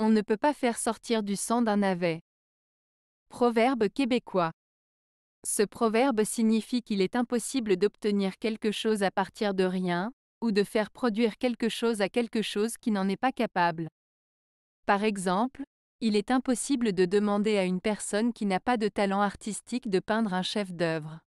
On ne peut pas faire sortir du sang d'un navet. Proverbe québécois. Ce proverbe signifie qu'il est impossible d'obtenir quelque chose à partir de rien, ou de faire produire quelque chose à quelque chose qui n'en est pas capable. Par exemple, il est impossible de demander à une personne qui n'a pas de talent artistique de peindre un chef-d'œuvre.